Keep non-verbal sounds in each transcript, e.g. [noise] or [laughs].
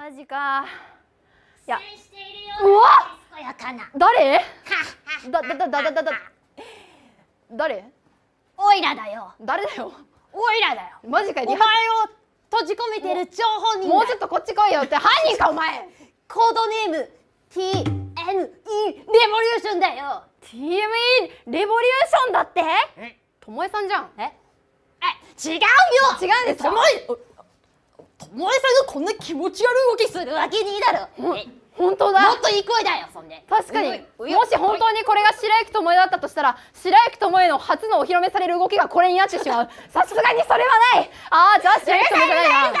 マジかいやうわ誰だだだだだだ誰オイラだよ誰だよオイラだよマジかお前を閉じ込めてる張本人もうちょっとこっち来いよって犯人かお前コードネーム TME レボリューションだよ TME レボリューションだってともえさんじゃんええ違うよ違うんですと巴さんがこんな気持ち悪い動きするわけにいいだろ本当だもっといい声だよそんで確かにもし本当にこれが白雪巴だったとしたら白雪巴の初のお披露目される動きがこれになってしまう [laughs] さすがにそれはないああじゃあ白雪巴じゃないな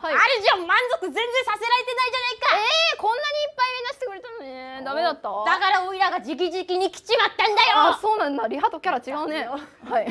はい、あるじゃん満足全然させられてないじゃないかええー、こんなにいっぱいダメだっただからおいらが直々に来ちまったんだよあそうなんだリハとキャラ違うねはい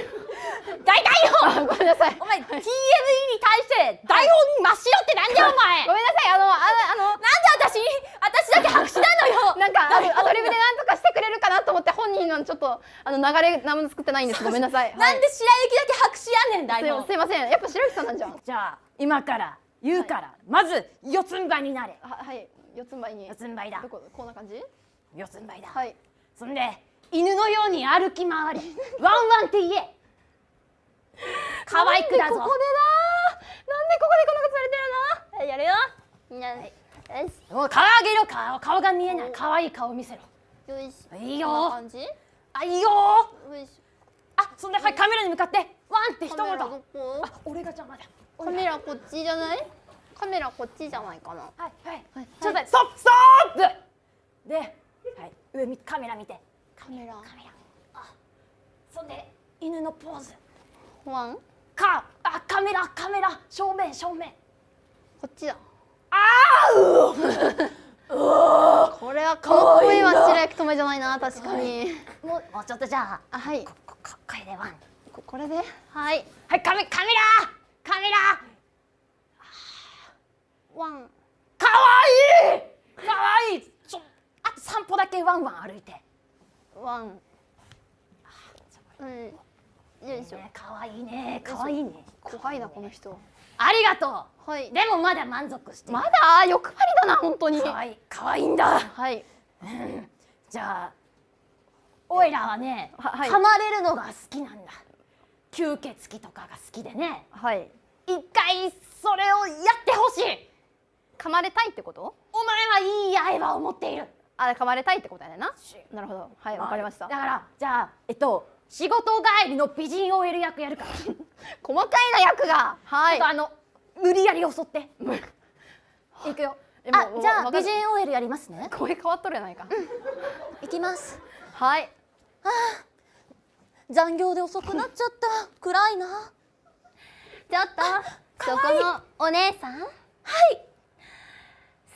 大体よごめんなさいお前 TME に対して台本真っ白ってなんで [laughs] お前ごめんなさいあのああのなんで私私だけ白紙なのよ [laughs] なんかアドリブでなんとかしてくれるかなと思って本人のちょっとあの流れ何も作ってないんですごめんなさい、はい、なんで白雪だけ白紙やねん台本すいませんやっぱ白雪さんなんじゃんじゃあ今から言うから、はい、まず四つん這いになれはい四つん這いに四つん這いだどここんな感じ四つん這いだはいそんで犬のように歩き回り [laughs] ワンワンって言え可愛くだぞここでだなんでここでこの子連れてるのやるよみんよしもう顔上げろ顔顔が見えない可愛い顔見せろよしいいよ感じあいいよよしあそんなはいカメラに向かってワンって一言あ俺が邪魔だカメラこっちじゃないカメラこっちじゃないかな。はい、はい、はい、ちょっと、ストップ、ストップ。で、はい、上、みカメラ見て。カメラ。カメラ。あ、そんで、犬のポーズ。ワン。か、あ、カメラ、カメラ、正面、正面。こっちだ。ああ、う [laughs] これはかっこいいわ、白雪めじゃないな、確かに。もう、もうちょっとじゃあ、あはい。こ、こ、これでワン。これで。はい。はい、カメ、カメラ。カメラ。ワンかわいいかわいいちょあと散歩だけワンワン歩いてワンうんよいしょ、ね、かわいいねかわいいね怖いなこの人ありがとう、はい、でもまだ満足してまだ欲張りだな本当にかわいいかわいいんだはい、うん、じゃあオイラはね、ははい、噛まれるのが好きなんだ吸血鬼とかが好きでねはい一回噛まれたいってことお前はいい刃を持っているあ噛まれたいってことやねななるほどはいわかりましただからじゃあえっと仕事帰りの美人 OL 役やるから [laughs] 細かいな役がはいちょっとあの無理やり襲ってい [laughs] くよあじゃあ美人 OL やりますね声変わっとるやないか、いきますはいはあ残業で遅くなっちゃった暗いなちょっとそこのお姉さんはい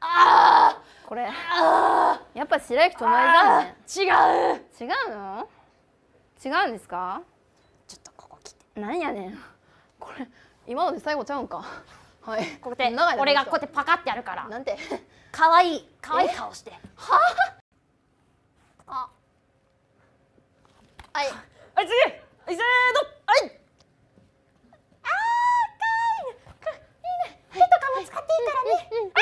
あこれあやっぱ白雪とまりだね違う違うの違うんですかちょっとここ来てなんやねんこれ今ので最後ちゃうんかはいここで俺がこうやってパカってやるからなんてかわいいかわいい顔してはあはいはい次いせーのはいあーかわいいね手とかも使っていいからね、うんうんうん、い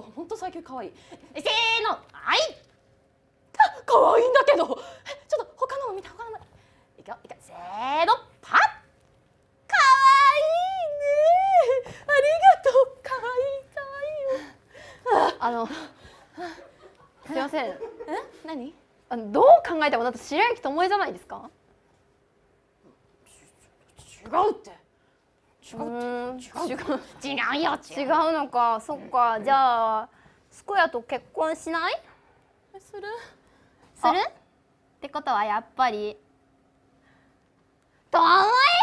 ほんと最近可愛いいせーのはい可愛いんだけどちょっと他のも見た他のもいくよいくせーのパッかわいねありがとう可愛い可愛いあのすいませんえ何あのどう考えてもだって白雪と思いじゃないですか違うって違う違う違うよ違うのかそっかじゃあスクヤと結婚しないするするってことはやっぱり遠い